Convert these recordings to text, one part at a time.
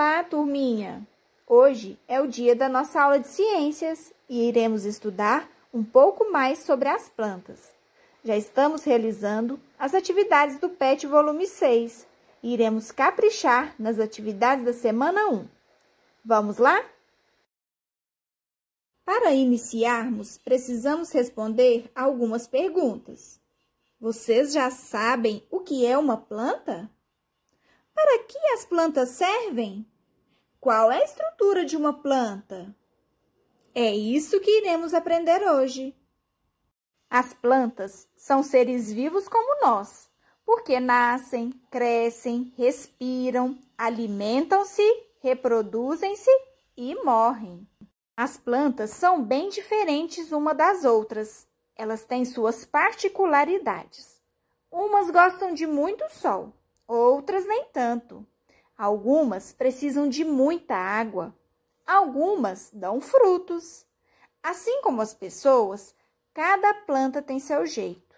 Olá, turminha! Hoje é o dia da nossa aula de ciências e iremos estudar um pouco mais sobre as plantas. Já estamos realizando as atividades do PET volume 6 e iremos caprichar nas atividades da semana 1. Vamos lá? Para iniciarmos, precisamos responder algumas perguntas. Vocês já sabem o que é uma planta? as plantas servem? Qual é a estrutura de uma planta? É isso que iremos aprender hoje. As plantas são seres vivos como nós, porque nascem, crescem, respiram, alimentam-se, reproduzem-se e morrem. As plantas são bem diferentes uma das outras. Elas têm suas particularidades. Umas gostam de muito sol, outras nem tanto. Algumas precisam de muita água, algumas dão frutos. Assim como as pessoas, cada planta tem seu jeito.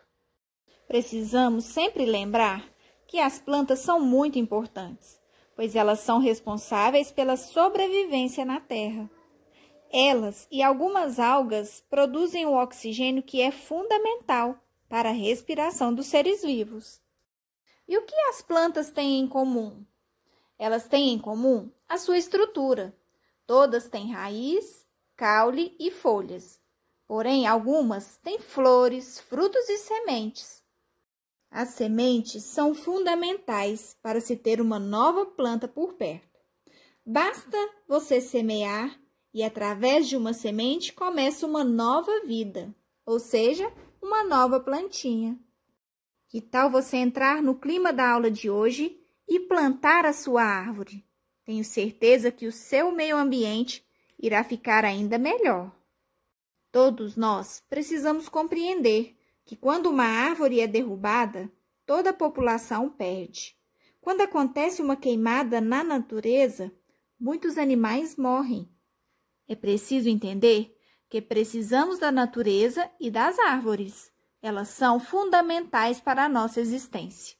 Precisamos sempre lembrar que as plantas são muito importantes, pois elas são responsáveis pela sobrevivência na Terra. Elas e algumas algas produzem o oxigênio que é fundamental para a respiração dos seres vivos. E o que as plantas têm em comum? Elas têm em comum a sua estrutura. Todas têm raiz, caule e folhas. Porém, algumas têm flores, frutos e sementes. As sementes são fundamentais para se ter uma nova planta por perto. Basta você semear e, através de uma semente, começa uma nova vida, ou seja, uma nova plantinha. Que tal você entrar no clima da aula de hoje e plantar a sua árvore. Tenho certeza que o seu meio ambiente irá ficar ainda melhor. Todos nós precisamos compreender que quando uma árvore é derrubada, toda a população perde. Quando acontece uma queimada na natureza, muitos animais morrem. É preciso entender que precisamos da natureza e das árvores. Elas são fundamentais para a nossa existência.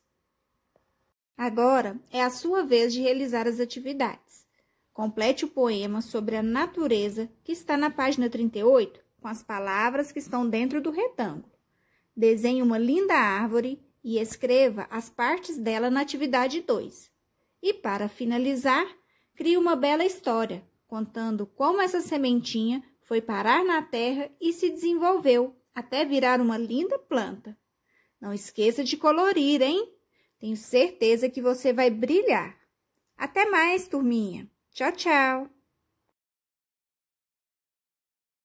Agora é a sua vez de realizar as atividades. Complete o poema sobre a natureza que está na página 38 com as palavras que estão dentro do retângulo. Desenhe uma linda árvore e escreva as partes dela na atividade 2. E para finalizar, crie uma bela história contando como essa sementinha foi parar na terra e se desenvolveu até virar uma linda planta. Não esqueça de colorir, hein? Tenho certeza que você vai brilhar. Até mais, turminha. Tchau, tchau.